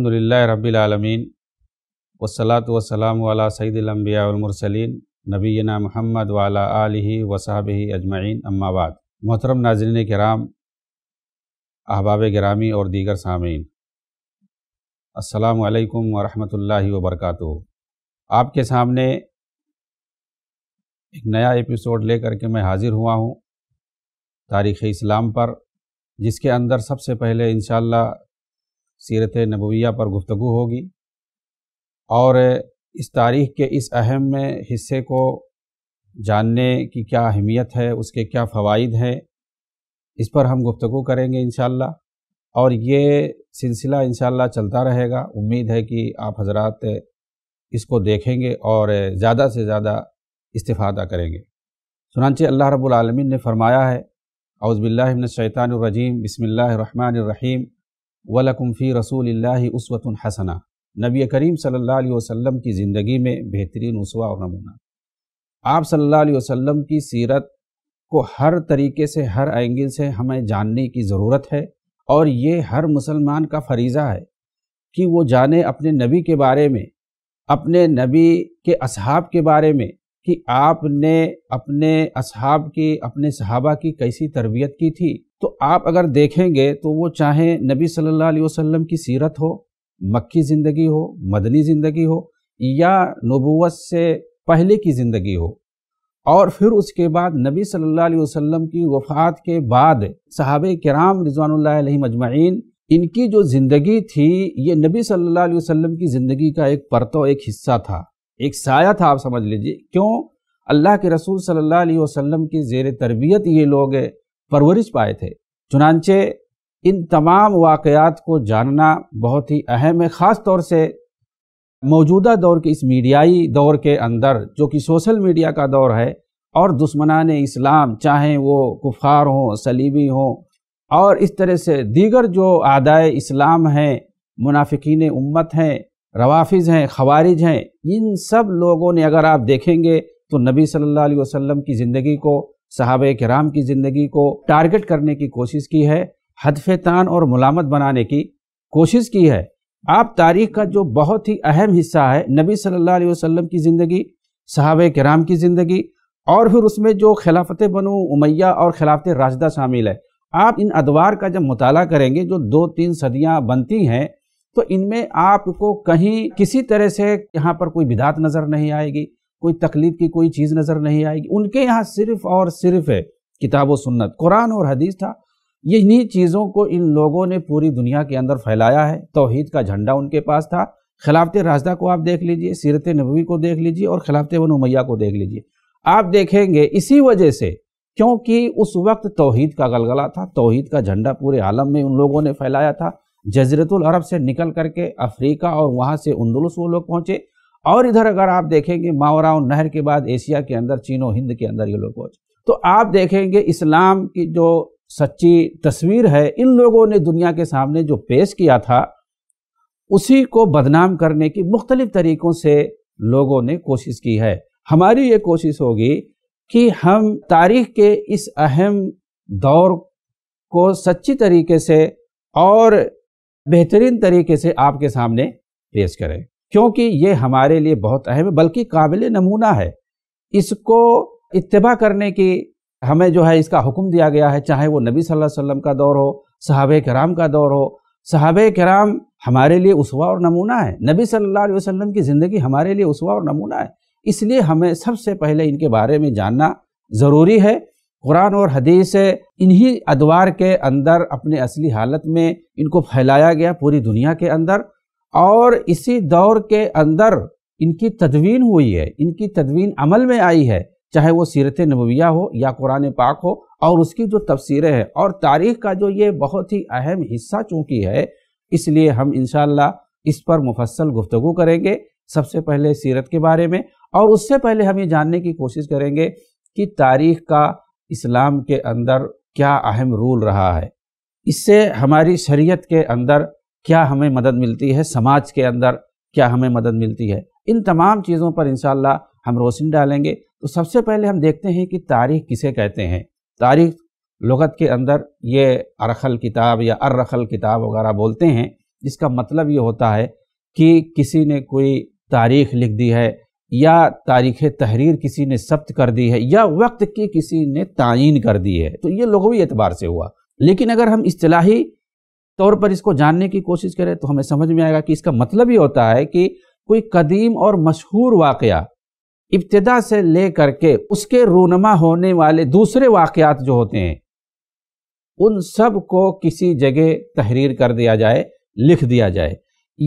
अलहमदिल्ला रबीआलमीन वसलात वसलाम वाला सईदम्बियामरसलिन नबीना महमद वाला आलि वसाब अजमैन अम्माबाद मोहतरम नाजरन कराम अहबाब ग्रामी और दीगर सामीन असलकम वरहमल वबरक आपके सामने एक नया एपिसोड लेकर के मैं हाज़िर हुआ हूँ तारीख़ इस्लाम पर जिसके अंदर सबसे पहले इन सीरत नबविया पर गुफ्तु होगी और इस तारीख़ के इस अहम में हिस्से को जानने की क्या अहमियत है उसके क्या फ़वाद हैं इस पर हम गुफ्तु करेंगे इन और ये सिलसिला इन चलता रहेगा उम्मीद है कि आप हजरात इसको देखेंगे और ज़्यादा से ज़्यादा इस्तादा करेंगे सुनानचे अल्लाह रब्बुल रबालमीन ने फरमाया है बसमिल्लर रहीम वलकुम फ़ी रसूल उसवत हसना नबी करीम सल्लल्लाहु अलैहि वसल्लम की ज़िंदगी में बेहतरीन उसवा और नमूना आप सल्लल्लाहु अलैहि वसल्लम की सीरत को हर तरीके से हर एंगल से हमें जानने की ज़रूरत है और ये हर मुसलमान का फरीज़ा है कि वो जाने अपने नबी के बारे में अपने नबी के असहाब के बारे में कि आपने अपने असहाब की अपने सहाबा की कैसी तरबियत की थी तो आप अगर देखेंगे तो वो चाहे नबी सल्लल्लाहु अलैहि वसल्लम की सीरत हो मक्की ज़िंदगी हो मदनी ज़िंदगी हो या नबूवत से पहले की ज़िंदगी हो और फिर उसके बाद नबी सल्लल्लाहु अलैहि वसल्लम की वफ़ात के बाद सहाब कराम रिजवान मजमाइन इनकी जो ज़िंदगी थी ये नबी सल्लल्लाहु अलैहि वसल्लम की ज़िंदगी का एक परतो एक हिस्सा था एक साया था आप समझ लीजिए क्यों अल्लाह के रसूल सल्लल्लाहु अलैहि वसल्लम की जेर तरबियत ये लोग परवरिश पाए थे चुनानचे इन तमाम वाक़ात को जानना बहुत ही अहम है ख़ास तौर से मौजूदा दौर के इस मीडियाई दौर के अंदर जो कि सोशल मीडिया का दौर है और दुश्मनान इस्लाम चाहे वो कुफार हों सलीबी हों और इस तरह से दीगर जो आदाय इस्लाम हैं मुनाफिकीन उम्मत हैं रवाफिज हैं खवारिज हैं इन सब लोगों ने अगर आप देखेंगे तो नबी सल्लल्लाहु अलैहि वसल्लम की ज़िंदगी को सहाब कराम की ज़िंदगी को टारगेट करने की कोशिश की है हदफ तान और मलामत बनाने की कोशिश की है आप तारीख का जो बहुत ही अहम हिस्सा है नबी सल्ला वसम की ज़िंदगी सहाब कराम की ज़िंदगी और फिर उसमें जो खिलाफत बनो उमैया और खिलाफत राजदा शामिल है आप इन अदवार का जब मुताला करेंगे जो दो तीन सदियाँ बनती हैं तो इनमें आपको कहीं किसी तरह से यहाँ पर कोई विदात नज़र नहीं आएगी कोई तकलीफ की कोई चीज़ नज़र नहीं आएगी उनके यहाँ सिर्फ और सिर्फ है किताब व सुन्नत कुरान और हदीस था इन्हीं चीज़ों को इन लोगों ने पूरी दुनिया के अंदर फैलाया है तोहहीद का झंडा उनके पास था खिलाफत राजदा को आप देख लीजिए सीरत नबी को देख लीजिए और खिलाफत वन उमैया को देख लीजिए आप देखेंगे इसी वजह से क्योंकि उस वक्त तोहहीद का गलगला था तोहहीद का झंडा पूरे आलम में उन लोगों ने फैलाया था जजरतुल अरब से निकल करके अफ्रीका और वहाँ से उन्दुलस वो लोग पहुँचे और इधर अगर आप देखेंगे मावराव नहर के बाद एशिया के अंदर चीन और हिंद के अंदर ये लोग पहुँचे तो आप देखेंगे इस्लाम की जो सच्ची तस्वीर है इन लोगों ने दुनिया के सामने जो पेश किया था उसी को बदनाम करने की मुख्तलिफ़ तरीक़ों से लोगों ने कोशिश की है हमारी ये कोशिश होगी कि हम तारीख के इस अहम दौर को सच्ची तरीके से और बेहतरीन तरीके से आपके सामने पेश करें क्योंकि ये हमारे लिए बहुत अहम है बल्कि काबिल नमूना है इसको इतबा करने की हमें जो है इसका हुक्म दिया गया है चाहे वो नबी सल्लल्लाहु अलैहि वसल्लम का दौर हो सहाबे कराम का दौर हो सहाब कराम हमारे लिए उसवा और नमूना है नबी सल्लल्लाहु अलैहि वसल्लम की ज़िंदगी हमारे लिए उसवा और नमूना है इसलिए हमें सबसे पहले इनके बारे में जानना ज़रूरी है कुरान और हदीस इन्हीं अदवार के अंदर अपने असली हालत में इनको फैलाया गया पूरी दुनिया के अंदर और इसी दौर के अंदर इनकी तदवीन हुई है इनकी तदवीन अमल में आई है चाहे वो सीरत नबविया हो या कुरान पाक हो और उसकी जो तफसीरें हैं और तारीख का जो ये बहुत ही अहम हिस्सा चूँकि है इसलिए हम इन इस पर मुफसल गुफ्तु करेंगे सबसे पहले सीरत के बारे में और उससे पहले हम ये जानने की कोशिश करेंगे कि तारीख का इस्लाम के अंदर क्या अहम रोल रहा है इससे हमारी शरीयत के अंदर क्या हमें मदद मिलती है समाज के अंदर क्या हमें मदद मिलती है इन तमाम चीज़ों पर इन हम रोशनी डालेंगे तो सबसे पहले हम देखते हैं कि तारीख किसे कहते हैं तारीख लगत के अंदर ये अरखल किताब या अर्रखल किताब वगैरह बोलते हैं जिसका मतलब ये होता है कि किसी ने कोई तारीख लिख दी है या तारीख तहरीर किसी ने सब्त कर दी है या वक्त की किसी ने तयन कर दी है तो ये लगवी एतबार से हुआ लेकिन अगर हम इतलाही तौर पर इसको जानने की कोशिश करें तो हमें समझ में आएगा कि इसका मतलब ये होता है कि कोई कदीम और मशहूर वाक़ इब्तदा से ले करके उसके रूनमा होने वाले दूसरे वाक़ात जो होते हैं उन सब को किसी जगह तहरीर कर दिया जाए लिख दिया जाए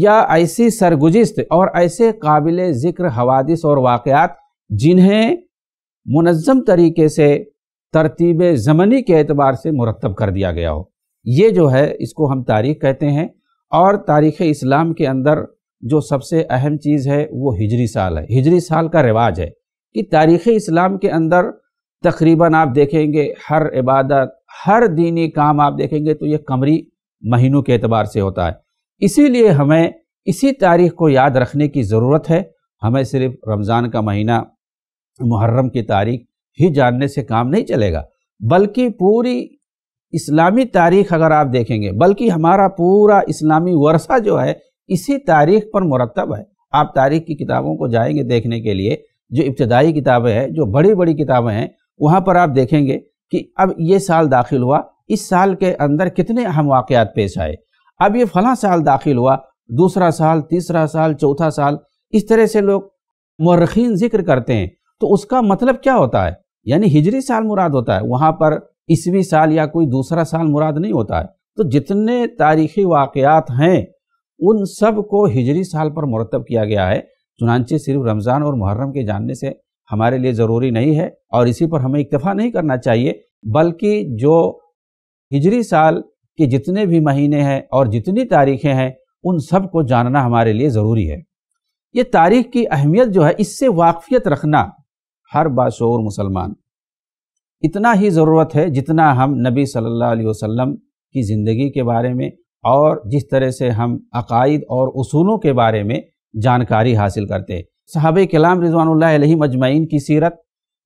या ऐसी सरगुजिस्त और ऐसे काबिल ज़िक्र हवादिस और वाक़ात जिन्हें मुनज़म तरीके से तरतीब ज़मनी के अतबार से मुरतब कर दिया गया हो ये जो है इसको हम तारीख कहते हैं और तारीख़ इस्लाम के अंदर जो सबसे अहम चीज़ है वो हिजरी साल है हिजरी साल का रिवाज है कि तारीख़ इस्लाम के अंदर तकरीबन आप देखेंगे हर इबादत हर दीनी काम आप देखेंगे तो ये कमरी महीनों के अतबार से होता है इसीलिए हमें इसी तारीख को याद रखने की ज़रूरत है हमें सिर्फ रमज़ान का महीना मुहर्रम की तारीख ही जानने से काम नहीं चलेगा बल्कि पूरी इस्लामी तारीख अगर आप देखेंगे बल्कि हमारा पूरा इस्लामी वर्षा जो है इसी तारीख पर मुरतब है आप तारीख की किताबों को जाएंगे देखने के लिए जो इब्तदाई किताबें हैं जो बड़ी बड़ी किताबें हैं वहाँ पर आप देखेंगे कि अब ये साल दाखिल हुआ इस साल के अंदर कितने अहम वाक़ात पेश आए अब ये फला साल दाखिल हुआ दूसरा साल तीसरा साल चौथा साल इस तरह से लोग मर्रखीन जिक्र करते हैं तो उसका मतलब क्या होता है यानी हिजरी साल मुराद होता है वहाँ पर ईसवी साल या कोई दूसरा साल मुराद नहीं होता है तो जितने तारीखी वाक़ात हैं उन सब को हिजरी साल पर मुरतब किया गया है चुनानचे सिर्फ रमज़ान और मुहर्रम के जानने से हमारे लिए ज़रूरी नहीं है और इसी पर हमें इक्तफा नहीं करना चाहिए बल्कि जो हिजरी साल कि जितने भी महीने हैं और जितनी तारीखें हैं उन सब को जानना हमारे लिए ज़रूरी है ये तारीख की अहमियत जो है इससे वाकफियत रखना हर बाशोर मुसलमान इतना ही ज़रूरत है जितना हम नबी सल्लल्लाहु अलैहि वसल्लम की ज़िंदगी के बारे में और जिस तरह से हम अकायद और असूलों के बारे में जानकारी हासिल करते हैं साहब कलाम रिजवान मजमैन की सीरत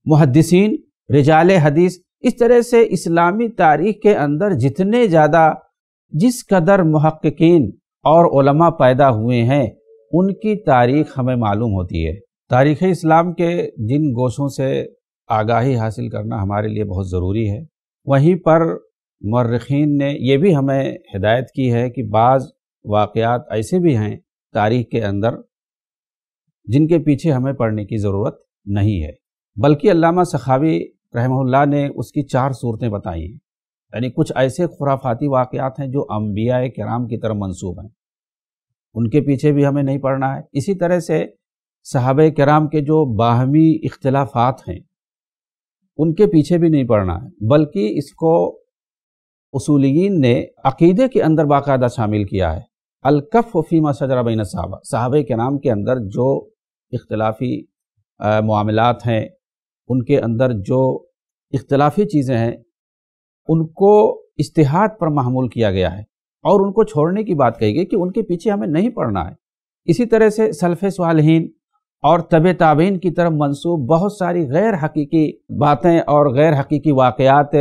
मुहदसिन रिजाल हदीस इस तरह से इस्लामी तारीख के अंदर जितने ज़्यादा जिस कदर महक्कीन और उलमा पैदा हुए हैं उनकी तारीख हमें मालूम होती है तारीख़ इस्लाम के जिन गोशों से आगाही हासिल करना हमारे लिए बहुत ज़रूरी है वहीं पर मर्रखीन ने यह भी हमें हिदायत की है कि बाज़ वाक़ात ऐसे भी हैं तारीख के अंदर जिनके पीछे हमें पढ़ने की ज़रूरत नहीं है बल्कि अल्लामा सखावी रहमल्ला ने उसकी चार सूरतें बताई हैं यानी कुछ ऐसे खुराफाती वाक़ात हैं जो अम्बिया कराम की तरफ मनसूब हैं उनके पीछे भी हमें नहीं पढ़ना है इसी तरह से साहब कराम के जो बाहमी इख्तलाफात हैं उनके पीछे भी नहीं पढ़ना है बल्कि इसको उसूलिन ने अकीदे के अंदर बाकायदा शामिल किया है अलकफ़ फ़ीमा शजरा बिन साहबा साहब नाम के अंदर जो इख्तलाफी मामलत हैं उनके अंदर जो इख्तलाफी चीज़ें हैं उनको इश्तहाद पर महमूल किया गया है और उनको छोड़ने की बात कही गई कि उनके पीछे हमें नहीं पड़ना है इसी तरह से सल्फ़ सालहीन और तब ताबीन की तरफ मंसूब बहुत सारी गैर हकीकी बातें और गैर हकीकी वाक़ात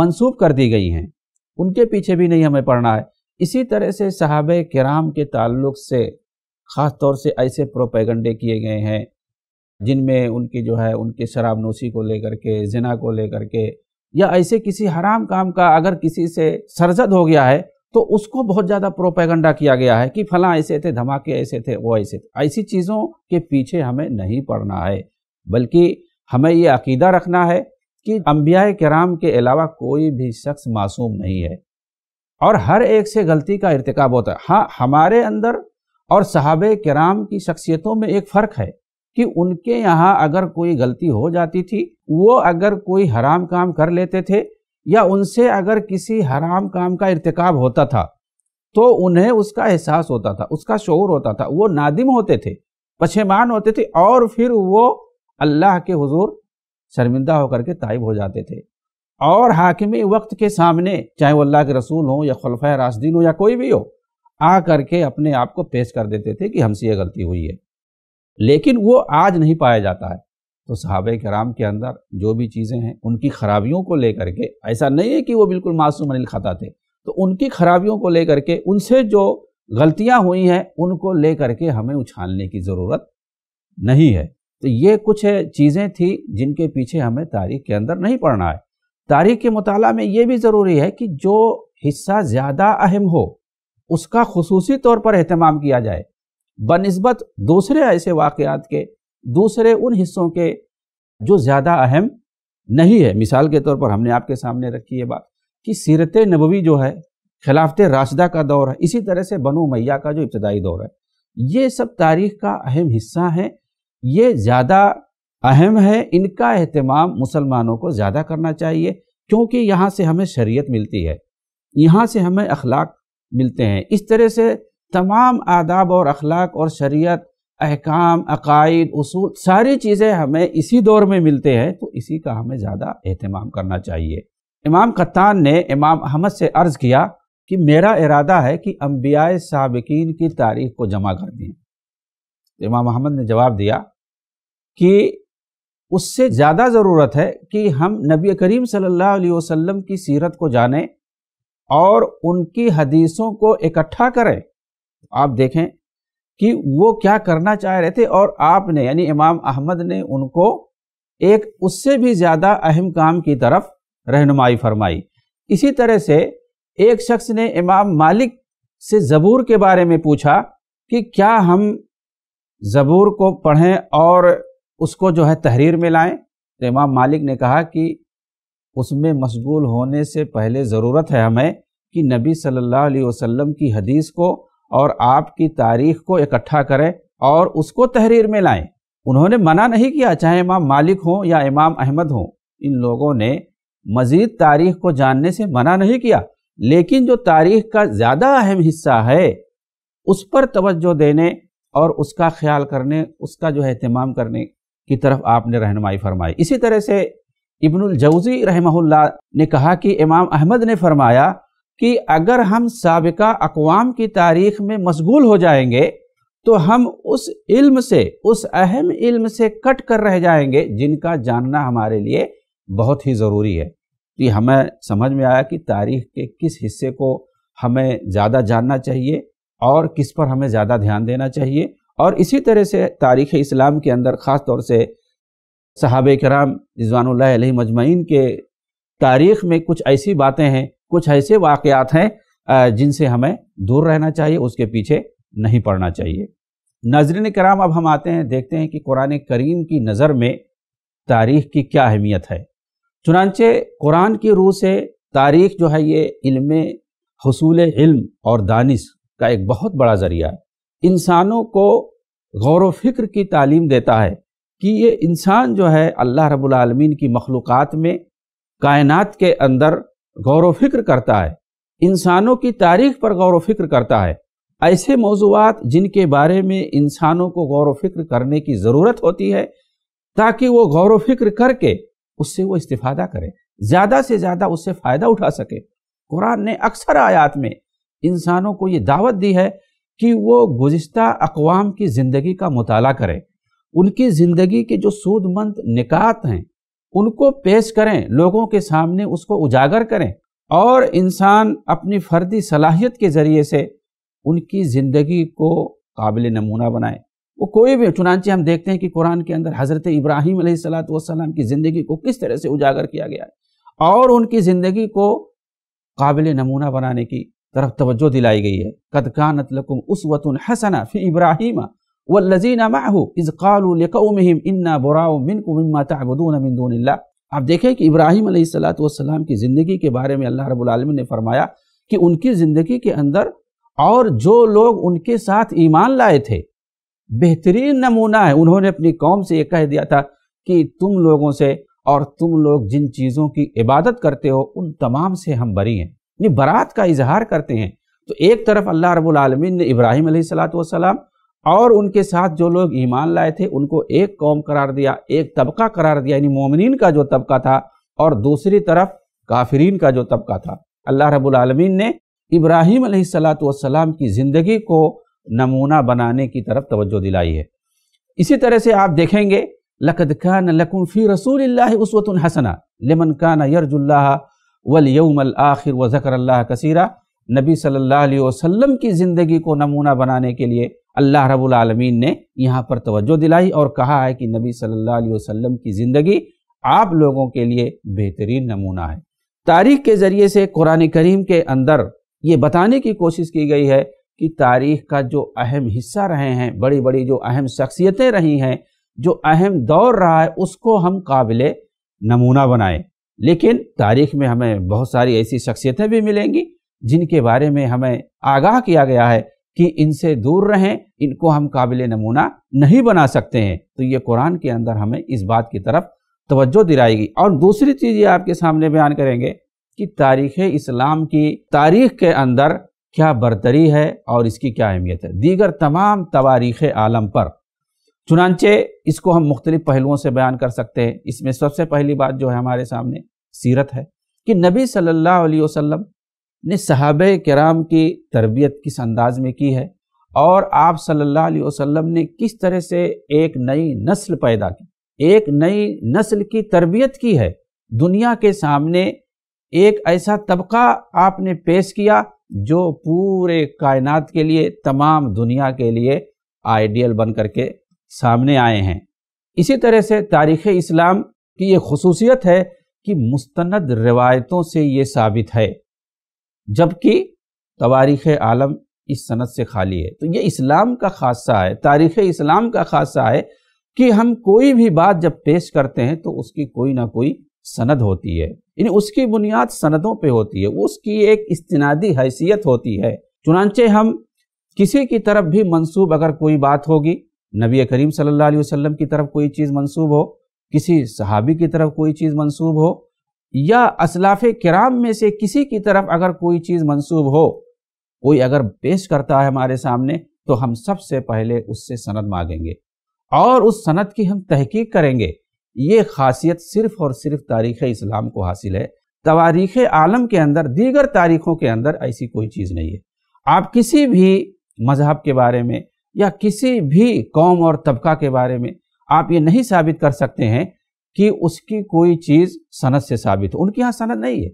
मंसूब कर दी गई हैं उनके पीछे भी नहीं हमें पढ़ना है इसी तरह से सहाब कराम के ताल्लुक से ख़ास तौर से ऐसे प्रोपेगंडे किए गए हैं जिनमें उनकी जो है उनके शराब नोशी को लेकर के जना को लेकर के या ऐसे किसी हराम काम का अगर किसी से सरजद हो गया है तो उसको बहुत ज़्यादा प्रोपेगंडा किया गया है कि फलां ऐसे थे धमाके ऐसे थे वो ऐसे थे ऐसी चीज़ों के पीछे हमें नहीं पड़ना है बल्कि हमें ये अकीदा रखना है कि अम्बिया कराम के अलावा कोई भी शख्स मासूम नहीं है और हर एक से गलती का इरतकब होता है हाँ हमारे अंदर और सहाबे कराम की शख्सियतों में एक फ़र्क है कि उनके यहाँ अगर कोई गलती हो जाती थी वो अगर कोई हराम काम कर लेते थे या उनसे अगर किसी हराम काम का इरतकब होता था तो उन्हें उसका एहसास होता था उसका शौर होता था वो नादिम होते थे पछेमान होते थे और फिर वो अल्लाह के हुजूर शर्मिंदा होकर के ताइब हो जाते थे और हाकिम वक्त के सामने चाहे वो अल्लाह के रसूल हों या खलफा रासदीन हो या कोई भी हो आ करके अपने आप को पेश कर देते थे कि हमसे यह गलती हुई है लेकिन वो आज नहीं पाया जाता है तो सहाबे कराम के अंदर जो भी चीज़ें हैं उनकी खराबियों को लेकर के ऐसा नहीं है कि वो बिल्कुल मासूम अनिल खाता थे तो उनकी खराबियों को लेकर के उनसे जो गलतियां हुई हैं उनको लेकर के हमें उछालने की ज़रूरत नहीं है तो ये कुछ चीज़ें थी जिनके पीछे हमें तारीख के अंदर नहीं पढ़ना है तारीख के मताल में ये भी ज़रूरी है कि जो हिस्सा ज़्यादा अहम हो उसका खसूसी तौर पर अहतमाम किया जाए बनस्बत दूसरे ऐसे वाक़ात के दूसरे उन हिस्सों के जो ज़्यादा अहम नहीं है मिसाल के तौर पर हमने आपके सामने रखी है बात कि सीरत नबवी जो है खिलाफत राशदा का दौर है इसी तरह से बनो मैया का जो इब्तदाई दौर है ये सब तारीख का अहम हिस्सा है ये ज़्यादा अहम है इनका अहतमाम मुसलमानों को ज़्यादा करना चाहिए क्योंकि यहाँ से हमें शरीयत मिलती है यहाँ से हमें अखलाक मिलते हैं इस तरह से तमाम आदाब और अखलाक और शरीयत अहकाम अकायद उसूल सारी चीज़ें हमें इसी दौर में मिलते हैं तो इसी का हमें ज़्यादा अहतमाम करना चाहिए इमाम कत्तान ने इमाम अहमद से अर्ज़ किया कि मेरा इरादा है कि अम्बिया सबकिन की तारीख को जमा कर दें इमाम अहमद ने जवाब दिया कि उससे ज़्यादा ज़रूरत है कि हम नबी करीम सल्लल्लाहु अलैहि वसल्लम की सीरत को जानें और उनकी हदीसों को इकट्ठा करें आप देखें कि वो क्या करना चाह रहे थे और आपने यानी इमाम अहमद ने उनको एक उससे भी ज़्यादा अहम काम की तरफ रहनुमाई फरमाई इसी तरह से एक शख्स ने इमाम मालिक से ज़बूर के बारे में पूछा कि क्या हम ज़बूर को पढ़ें और उसको जो है तहरीर में लाएं तो इमाम मालिक ने कहा कि उसमें मशगूल होने से पहले ज़रूरत है हमें कि नबी सल्लल्लाहु अलैहि वसल्लम की हदीस को और आपकी तारीख को इकट्ठा करें और उसको तहरीर में लाएं उन्होंने मना नहीं किया चाहे इमाम मालिक हों या इमाम अहमद हों इन लोगों ने मज़ीद तारीख को जानने से मना नहीं किया लेकिन जो तारीख का ज़्यादा अहम हिस्सा है उस पर तवज्जो देने और उसका ख्याल करने उसका जो है अहतमाम करने की तरफ आपने रहनमाई फरमाई इसी तरह से इबनुल जौज़ी रहमहुल्ला ने कहा कि इमाम अहमद ने फरमाया कि अगर हम सबका अकवाम की तारीख में मशगूल हो जाएंगे तो हम उस इल्म से उस अहम इल्म से कट कर रह जाएंगे जिनका जानना हमारे लिए बहुत ही ज़रूरी है तो ये हमें समझ में आया कि तारीख के किस हिस्से को हमें ज़्यादा जानना चाहिए और किस पर हमें ज़्यादा ध्यान देना चाहिए और इसी तरह से तारीख़ इस्लाम के अंदर ख़ास तौर से सहाब कराम रिजवान मजमैन के तारीख़ में कुछ ऐसी बातें हैं कुछ ऐसे वाक़ात हैं जिनसे हमें दूर रहना चाहिए उसके पीछे नहीं पड़ना चाहिए नजर कराम अब हम आते हैं देखते हैं कि कुरान करीम की नज़र में तारीख की क्या अहमियत है चुनानचे कुरान की रूह से तारीख जो है ये इल्म हसूल इल्म और दानिश का एक बहुत बड़ा ज़रिया है इंसानों को गौर व फिक्र की तालीम देता है कि ये इंसान जो है अल्लाह रब्बुल रबालमीन की मखलूक़ात में कायनात के अंदर गौर फिक्र करता है इंसानों की तारीख पर गौर फिक्र करता है ऐसे मौजूद जिनके बारे में इंसानों को गौर फिक्र करने की ज़रूरत होती है ताकि वो गौर फिक्र करके उससे वो इस्तीफादा करें ज़्यादा से ज़्यादा उससे फ़ायदा उठा सके कुरान ने अक्सर आयात में इंसानों को ये दावत दी है कि वो गुज्त अकवाम की ज़िंदगी का मताल करें उनकी ज़िंदगी के जो सूदमंद निकात हैं उनको पेश करें लोगों के सामने उसको उजागर करें और इंसान अपनी फर्दी सलाहियत के ज़रिए से उनकी ज़िंदगी को काबिल नमूना बनाए वो कोई भी चुनानचे हम देखते हैं कि कुरान के अंदर हज़रत इब्राहिम सलाम की ज़िंदगी को किस तरह से उजागर किया गया है और उनकी ज़िंदगी को काबिल नमूना बनाने की तरफ तवज्जो दिलाई गई है कदका कानत लकुम उस वतन हसना फ़ी इब्राहिमा معه اذ قالوا لقومهم انا براء منكم مما تعبدون من دون الله आप देखें कि इब्राहिम अलैहिस्सलाम की ज़िंदगी के बारे में अल्लाह रब्बुल आलमीन ने फरमाया कि उनकी ज़िंदगी के अंदर और जो लोग उनके साथ ईमान लाए थे बेहतरीन नमूना है उन्होंने अपनी कौम से ये कह दिया था कि तुम लोगों से और तुम लोग जिन चीज़ों की इबादत करते हो उन तमाम से हम बरी हैं ये बरात का इजहार करते हैं तो एक तरफ अल्लाह रब्बुल आलमीन ने इब्राहिम अलैहिस्सलाम और उनके साथ जो लोग ईमान लाए थे उनको एक कौम करार दिया एक तबका करार दिया यानी मोमिन का जो तबका था और दूसरी तरफ काफरीन का जो तबका था अल्लाह रबालमीन ने इब्राहिम सलातम की ज़िंदगी को नमूना बनाने की तरफ तवज्जो दिलाई है इसी तरह से आप देखेंगे लकद खान लकुम फ़ी रसूल उसवत हसना लेमन खान यरजुल्ला वलयमल आखिर व ज़कर कसीरा नबी सल्लल्लाहु अलैहि वसल्लम की ज़िंदगी को नमूना बनाने के लिए अल्लाह रब्बुल आलमीन ने यहाँ पर तवज्जो दिलाई और कहा है कि नबी सल्लल्लाहु अलैहि वसल्लम की ज़िंदगी आप लोगों के लिए बेहतरीन नमूना है तारीख के ज़रिए से कुरान करीम के अंदर ये बताने की कोशिश की गई है कि तारीख का जो अहम हिस्सा रहे हैं बड़ी बड़ी जो अहम शख्सियतें रही हैं जो अहम दौर रहा है उसको हम काबिल नमूना बनाएं लेकिन तारीख में हमें बहुत सारी ऐसी शख्सियतें भी मिलेंगी जिनके बारे में हमें आगाह किया गया है कि इनसे दूर रहें इनको हम काबिल नमूना नहीं बना सकते हैं तो ये कुरान के अंदर हमें इस बात की तरफ तोज्जो दिलाएगी और दूसरी चीज़ ये आपके सामने बयान करेंगे कि तारीख़ इस्लाम की तारीख के अंदर क्या बरतरी है और इसकी क्या अहमियत है दीगर तमाम तवारीख़ आलम पर चुनानचे इसको हम मुख्तलि पहलुओं से बयान कर सकते हैं इसमें सबसे पहली बात जो है हमारे सामने सीरत है कि नबी सल्लल्लाहु अलैहि वसल्लम ने सहाब कराम की तरबियत किस अंदाज में की है और आप सल्लल्लाहु अलैहि वसल्लम ने किस तरह से एक नई नस्ल पैदा की एक नई नस्ल की तरबियत की है दुनिया के सामने एक ऐसा तबका आपने पेश किया जो पूरे कायनात के लिए तमाम दुनिया के लिए आइडियल बन करके सामने आए हैं इसी तरह से तारीख़ इस्लाम की ये खसूसियत है कि मुस्तंद रवायतों से ये साबित है जबकि तवारीख आलम इस सनत से खाली है तो ये इस्लाम का खासा है तारीख़ इस्लाम का खासा है कि हम कोई भी बात जब पेश करते हैं तो उसकी कोई ना कोई सनद होती है यानी उसकी बुनियाद सनदों पे होती है उसकी एक इस्तनादी हैसियत होती है चुनाचे हम किसी की तरफ भी मंसूब अगर कोई बात होगी नबी करीम सल्लल्लाहु अलैहि वसल्लम की तरफ कोई चीज़ मंसूब हो किसी सहाबी की तरफ कोई चीज़ मंसूब हो या असलाफ़ कराम में से किसी की तरफ अगर कोई चीज़ मंसूब हो कोई अगर पेश करता है हमारे सामने तो हम सबसे पहले उससे सनद मांगेंगे और उस सनद की हम तहकीक करेंगे ये खासियत सिर्फ़ और सिर्फ तारीख़ इस्लाम को हासिल है तवारीख़ आलम के अंदर दीगर तारीख़ों के अंदर ऐसी कोई चीज़ नहीं है आप किसी भी मज़हब के बारे में या किसी भी कौम और तबका के बारे में आप ये नहीं साबित कर सकते हैं कि उसकी कोई चीज़ सनत से साबित हो उनके यहाँ सनत नहीं है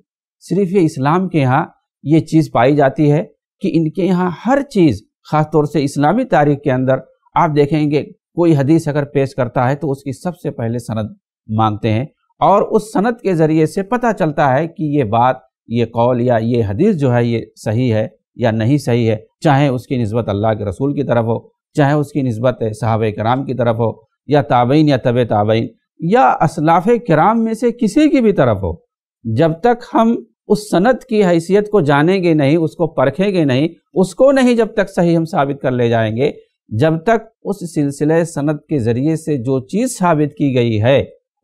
सिर्फ ये इस्लाम के यहाँ ये चीज़ पाई जाती है कि इनके यहाँ हर चीज़ ख़ास तौर से इस्लामी तारीख के अंदर आप देखेंगे कोई हदीस अगर पेश करता है तो उसकी सबसे पहले सनत मांगते हैं और उस सनत के ज़रिए से पता चलता है कि ये बात ये कौल या ये हदीस जो है ये सही है या नहीं सही है चाहे उसकी नस्बत अल्लाह के रसूल की तरफ हो चाहे उसकी नस्बत सहाब कराम की तरफ हो या ताबीन या तब ताबीन या असलाफ कराम में से किसी की भी तरफ हो जब तक हम उस सनत की हैसियत को जानेंगे नहीं उसको परखेंगे नहीं उसको नहीं जब तक सही हम साबित कर ले जाएंगे जब तक उस सिलसिले सनत के ज़रिए से जो चीज़ साबित की गई है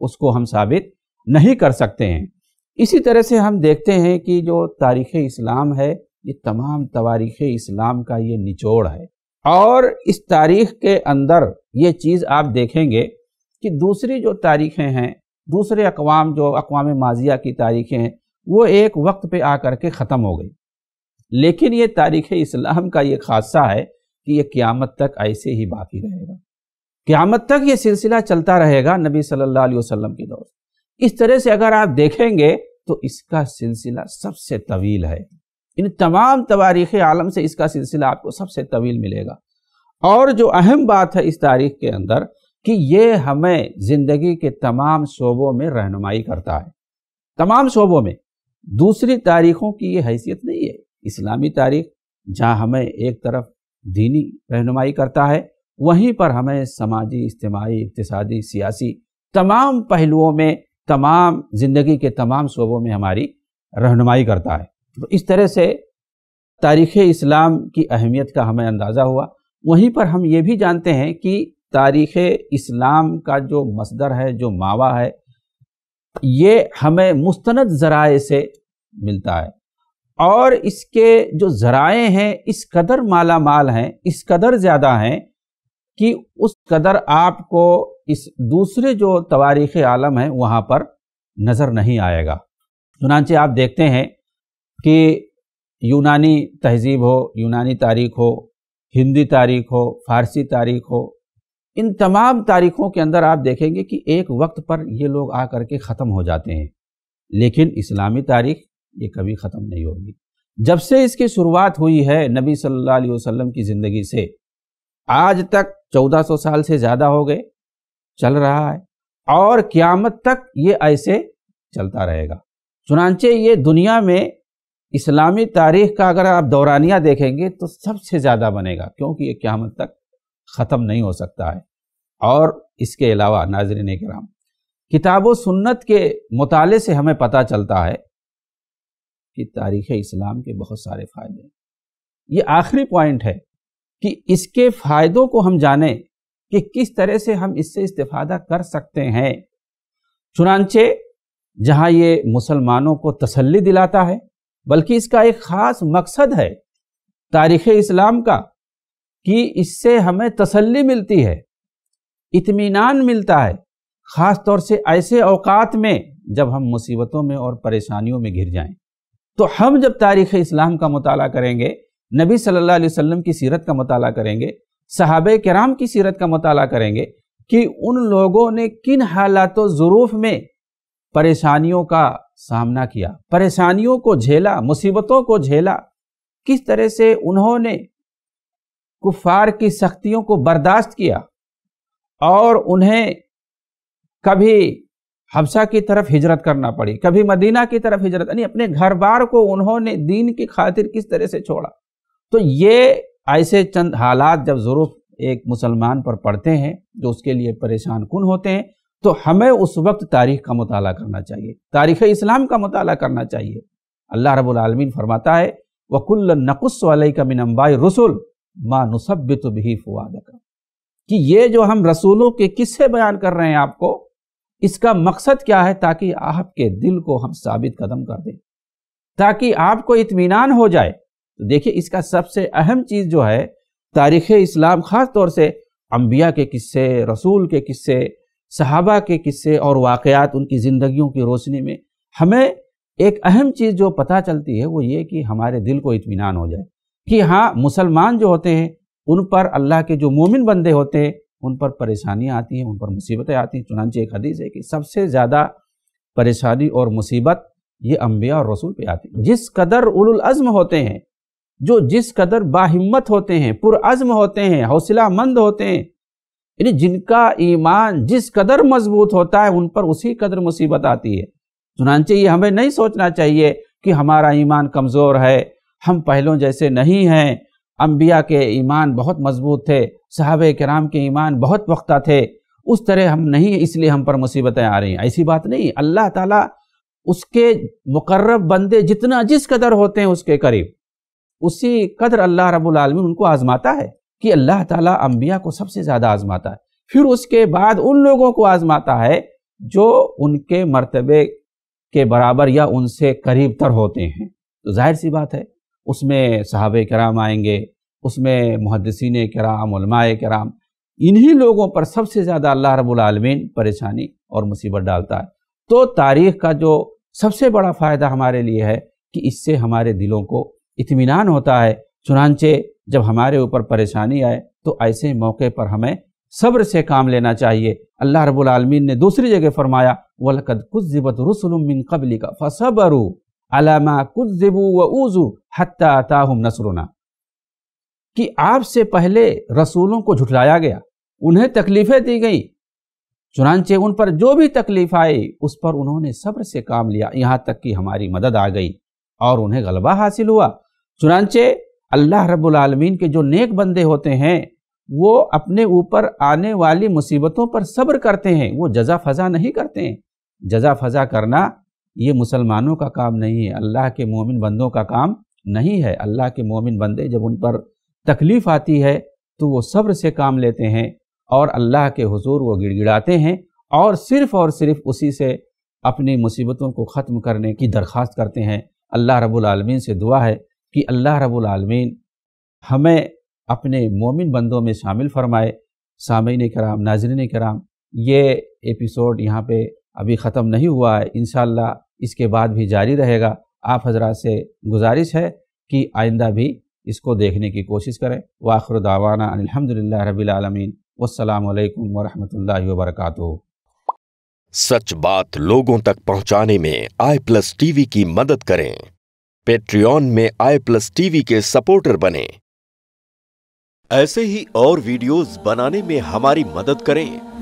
उसको हम साबित नहीं कर सकते हैं इसी तरह से हम देखते हैं कि जो तारीख़ इस्लाम है ये तमाम तवारीख़ इस्लाम का ये निचोड़ है और इस तारीख़ के अंदर ये चीज़ आप देखेंगे कि दूसरी जो तारीखें हैं दूसरे अकवाम जो अकवाम माजिया की तारीखें हैं वो एक वक्त पे आ कर के ख़त्म हो गई लेकिन ये तारीख़ इस्लाम का ये खासा है कि ये क़्यामत तक ऐसे ही बाकी रहेगा क़्यामत तक ये सिलसिला चलता रहेगा नबी सल्लल्लाहु अलैहि वसल्लम के दौर इस तरह से अगर आप देखेंगे तो इसका सिलसिला सबसे तवील है इन तमाम तवारीख़ आलम से इसका सिलसिला आपको सबसे तवील मिलेगा और जो अहम बात है इस तारीख के अंदर कि ये हमें ज़िंदगी के तमाम शोबों में रहनुमाई करता है तमाम शोबों में दूसरी तारीखों की ये हैसियत नहीं है इस्लामी तारीख जहाँ हमें एक तरफ दीनी रहनुमाई करता है वहीं पर हमें समाजी इज्तमाही इकतदी सियासी तमाम पहलुओं में तमाम ज़िंदगी के तमाम शोबों में हमारी रहनुमाई करता है तो इस तरह से तारीख़ इस्लाम की अहमियत का हमें अंदाज़ा हुआ वहीं पर हम ये भी जानते हैं कि तारीख़ इस्लाम का जो मसदर है जो मावा है ये हमें मुस्तंद ज़राए से मिलता है और इसके जो ज़राए हैं इस कदर माला माल हैं इस कदर ज़्यादा हैं कि उस कदर आपको इस दूसरे जो तवारीख़ आलम है वहाँ पर नज़र नहीं आएगा चुनाचे आप देखते हैं कि यूनानी तहजीब हो यूनानी तारीख हो हिंदी तारीख हो फारसी तारीख हो इन तमाम तारीखों के अंदर आप देखेंगे कि एक वक्त पर ये लोग आ करके ख़त्म हो जाते हैं लेकिन इस्लामी तारीख ये कभी ख़त्म नहीं होगी जब से इसकी शुरुआत हुई है नबी सल्लल्लाहु अलैहि वसल्लम की ज़िंदगी से आज तक 1400 साल से ज़्यादा हो गए चल रहा है और क़्यामत तक ये ऐसे चलता रहेगा चुनानचे ये दुनिया में इस्लामी तारीख का अगर आप दौरानिया देखेंगे तो सबसे ज़्यादा बनेगा क्योंकि ये क़्यामत तक ख़त्म नहीं हो सकता है और इसके अलावा नाजरन कराम किताब व सुन्नत के मताले से हमें पता चलता है कि तारीख़ इस्लाम के बहुत सारे फ़ायदे हैं ये आखिरी पॉइंट है कि इसके फ़ायदों को हम जाने कि किस तरह से हम इससे इस्तेफादा कर सकते हैं चुनानचे जहाँ ये मुसलमानों को तसल्ली दिलाता है बल्कि इसका एक ख़ास मकसद है तारीख़ इस्लाम का कि इससे हमें तसल्ली मिलती है इत्मीनान मिलता है ख़ास तौर से ऐसे अवकात में जब हम मुसीबतों में और परेशानियों में घिर जाएं तो हम जब तारीख़ इस्लाम का मताल करेंगे नबी सल्लल्लाहु अलैहि वसल्लम की सीरत का मताल करेंगे सहाब कराम की सीरत का मताल करेंगे कि उन लोगों ने किन हालात ज़रूफ़ में परेशानियों का सामना किया परेशानियों को झेला मुसीबतों को झेला किस तरह से उन्होंने कुफार की सख्तियों को बर्दाश्त किया और उन्हें कभी हबसा की तरफ हिजरत करना पड़ी कभी मदीना की तरफ हिजरत यानी अपने घर बार को उन्होंने दीन की खातिर किस तरह से छोड़ा तो ये ऐसे चंद हालात जब ज़रूर एक मुसलमान पर पड़ते हैं जो उसके लिए परेशान कन होते हैं तो हमें उस वक्त तारीख का मताल करना चाहिए तारीख़ इस्लाम का मताल करना चाहिए अल्लाह रबालमीन फरमाता है वकुल्ल नकुस वाले का मिनम्बाई रसुल तो भी फुआदक कि ये जो हम रसूलों के किस्से बयान कर रहे हैं आपको इसका मकसद क्या है ताकि आपके दिल को हम साबित कदम कर दें ताकि आपको इत्मीनान हो जाए तो देखिए इसका सबसे अहम चीज़ जो है तारीख़ इस्लाम ख़ास तौर से अम्बिया के किस्से रसूल के किस्से सहाबा के किस्से और वाक़ात उनकी ज़िंदगियों की रोशनी में हमें एक अहम चीज़ जो पता चलती है वो ये कि हमारे दिल को इत्मीनान हो जाए कि हाँ मुसलमान जो होते हैं उन पर अल्लाह के जो मोमिन बंदे होते हैं उन पर परेशानियाँ आती हैं उन पर मुसीबतें आती हैं चुनानचे एक हदीस है कि सबसे ज़्यादा परेशानी और मुसीबत ये अम्बिया और रसूल पे आती है जिस कदर उलुलज़म होते हैं जो जिस कदर बाहिम्मत होते हैं पुरज़म होते हैं हौसला मंद होते हैं यानी जिनका ईमान जिस कदर मजबूत होता है उन पर उसी कदर मुसीबत आती है चुनानचे ये हमें नहीं सोचना चाहिए कि हमारा ईमान कमज़ोर है हम पहलों जैसे नहीं हैं अम्बिया के ईमान बहुत मजबूत थे साहब कराम के ईमान बहुत पख्ता थे उस तरह हम नहीं इसलिए हम पर मुसीबतें आ रही हैं ऐसी बात नहीं अल्लाह ताला उसके मुकर्रब बंदे जितना जिस कदर होते हैं उसके करीब उसी कदर अल्लाह रब्बुल आलमीन उनको आजमाता है कि अल्लाह ताला अम्बिया को सबसे ज़्यादा आजमाता है फिर उसके बाद उन लोगों को आजमाता है जो उनके मरतबे के बराबर या उनसे करीब तर होते हैं तो जाहिर सी बात है उसमें साहब कराम आएंगे उसमें मुहदसिन कराम कराम इन्हीं लोगों पर सबसे ज़्यादा अल्लाह रबालमीन परेशानी और मुसीबत डालता है तो तारीख़ का जो सबसे बड़ा फ़ायदा हमारे लिए है कि इससे हमारे दिलों को इतमान होता है चुनानचे जब हमारे ऊपर परेशानी आए तो ऐसे मौके पर हमें सब्र से काम लेना चाहिए अल्लाह रबालमीन ने दूसरी जगह फरमाया वलकद कुछ ज़िबत रसुलमिन कबली का फसबरू अलामा कुजबू व ऊजू हत्ता ताहम नसरुना कि आपसे पहले रसूलों को झुठलाया गया उन्हें तकलीफ़ें दी गई चुनानचे उन पर जो भी तकलीफ आई उस पर उन्होंने सब्र से काम लिया यहाँ तक कि हमारी मदद आ गई और उन्हें गलबा हासिल हुआ चुनानचे अल्लाह रब्बुल आलमीन के जो नेक बंदे होते हैं वो अपने ऊपर आने वाली मुसीबतों पर सब्र करते हैं वो जजा फजा नहीं करते हैं जजा फजा करना ये मुसलमानों का काम नहीं है अल्लाह के मोमिन बंदों का काम नहीं है अल्लाह के मोमिन बंदे जब उन पर तकलीफ़ आती है तो वो सब्र से काम लेते हैं और अल्लाह के हुजूर वो गिड़गिड़ाते हैं और सिर्फ़ और सिर्फ उसी से अपनी मुसीबतों को ख़त्म करने की दरख्वास्त करते हैं अल्लाह रब्बुल रबालमीन से दुआ है कि अल्लाह रब्बुल रबालमीन हमें अपने मोमिन बंदों में शामिल फरमाए सामीन कराम नाजरन कराम ये एपिसोड यहाँ पे अभी ख़त्म नहीं हुआ है इन इसके बाद भी जारी रहेगा आप हजरात से गुजारिश है कि आइंदा भी इसको देखने की कोशिश करें वाखर दावाना अलहमदिल्ला रबीआलमीन वालकम वरहमल वरक सच बात लोगों तक पहुंचाने में आई प्लस टीवी की मदद करें पेट्रियन में आई प्लस टीवी के सपोर्टर बने ऐसे ही और वीडियोस बनाने में हमारी मदद करें